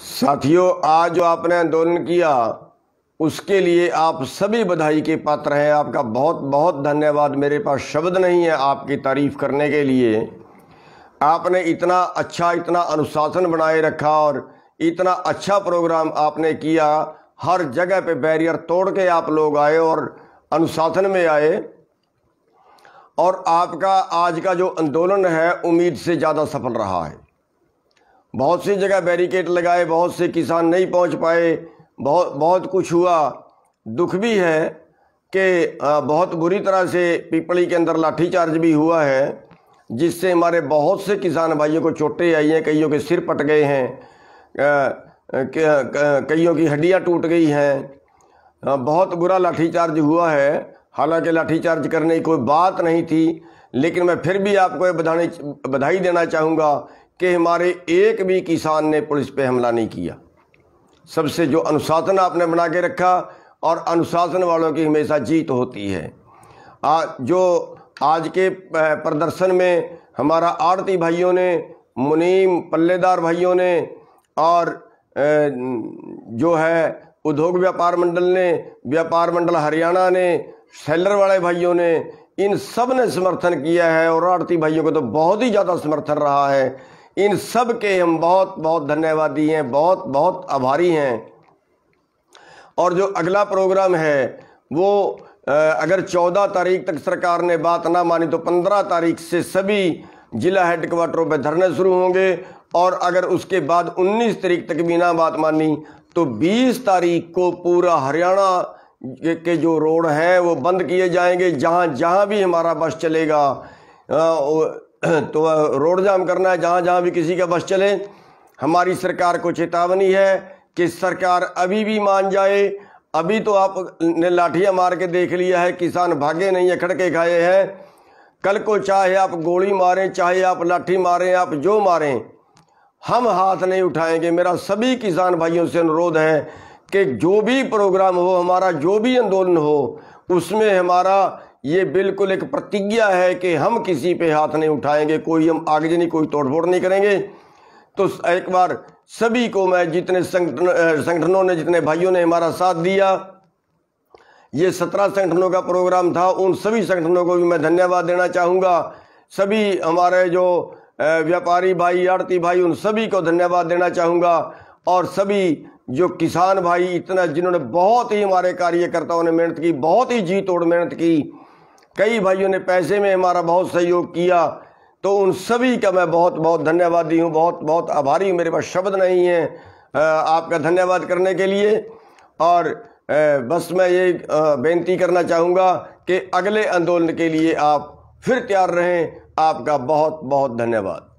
साथियों आज जो आपने आंदोलन किया उसके लिए आप सभी बधाई के पात्र हैं आपका बहुत बहुत धन्यवाद मेरे पास शब्द नहीं है आपकी तारीफ़ करने के लिए आपने इतना अच्छा इतना अनुशासन बनाए रखा और इतना अच्छा प्रोग्राम आपने किया हर जगह पे बैरियर तोड़ के आप लोग आए और अनुशासन में आए और आपका आज का जो आंदोलन है उम्मीद से ज़्यादा सफल रहा है बहुत सी जगह बैरिकेड लगाए बहुत से किसान नहीं पहुंच पाए बहुत बहुत कुछ हुआ दुख भी है कि बहुत बुरी तरह से पीपली के अंदर लाठीचार्ज भी हुआ है जिससे हमारे बहुत से किसान भाइयों को चोटें आई हैं कईयों के सिर पट गए हैं कईयों की हड्डियां टूट गई हैं बहुत बुरा लाठीचार्ज हुआ है हालांकि चार्ज करने की कोई बात नहीं थी लेकिन मैं फिर भी आपको बधाई बधाई देना चाहूँगा कि हमारे एक भी किसान ने पुलिस पे हमला नहीं किया सबसे जो अनुशासन आपने बना के रखा और अनुशासन वालों की हमेशा जीत होती है आ, जो आज के प्रदर्शन में हमारा आरती भाइयों ने मुनीम पल्लेदार भाइयों ने और जो है उद्योग व्यापार मंडल ने व्यापार मंडल हरियाणा ने सेलर वाले भाइयों ने इन सब ने समर्थन किया है और आरती भाइयों को तो बहुत ही ज़्यादा समर्थन रहा है इन सब के हम बहुत बहुत धन्यवादी हैं बहुत बहुत आभारी हैं और जो अगला प्रोग्राम है वो अगर चौदह तारीख तक सरकार ने बात ना मानी तो पंद्रह तारीख से सभी जिला हेडक्वार्टरों पर धरने शुरू होंगे और अगर उसके बाद 19 तारीख तक भी ना बात मानी तो 20 तारीख को पूरा हरियाणा के जो रोड हैं वो बंद किए जाएंगे जहाँ जहाँ भी हमारा बस चलेगा तो रोड जाम करना है जहाँ जहाँ भी किसी का बस चले हमारी सरकार को चेतावनी है कि सरकार अभी भी मान जाए अभी तो आपने लाठियाँ मार के देख लिया है किसान भागे नहीं है खड़के खाए हैं कल को चाहे आप गोली मारें चाहे आप लाठी मारें आप जो मारें हम हाथ नहीं उठाएंगे मेरा सभी किसान भाइयों से अनुरोध है कि जो भी प्रोग्राम हो हमारा जो भी आंदोलन हो उसमें हमारा ये बिल्कुल एक प्रतिज्ञा है कि हम किसी पे हाथ नहीं उठाएंगे कोई हम आगजनी कोई तोड़फोड़ नहीं करेंगे तो एक बार सभी को मैं जितने संगठन संगठनों ने जितने भाइयों ने हमारा साथ दिया ये सत्रह संगठनों का प्रोग्राम था उन सभी संगठनों को भी मैं धन्यवाद देना चाहूँगा सभी हमारे जो व्यापारी भाई आड़ती भाई उन सभी को धन्यवाद देना चाहूँगा और सभी जो किसान भाई इतना जिन्होंने बहुत ही हमारे कार्यकर्ताओं ने मेहनत की बहुत ही जी तोड़ मेहनत की कई भाइयों ने पैसे में हमारा बहुत सहयोग किया तो उन सभी का मैं बहुत बहुत धन्यवादी हूँ बहुत बहुत आभारी हूँ मेरे पास शब्द नहीं है आपका धन्यवाद करने के लिए और बस मैं ये बेनती करना चाहूँगा कि अगले आंदोलन के लिए आप फिर तैयार रहें आपका बहुत बहुत धन्यवाद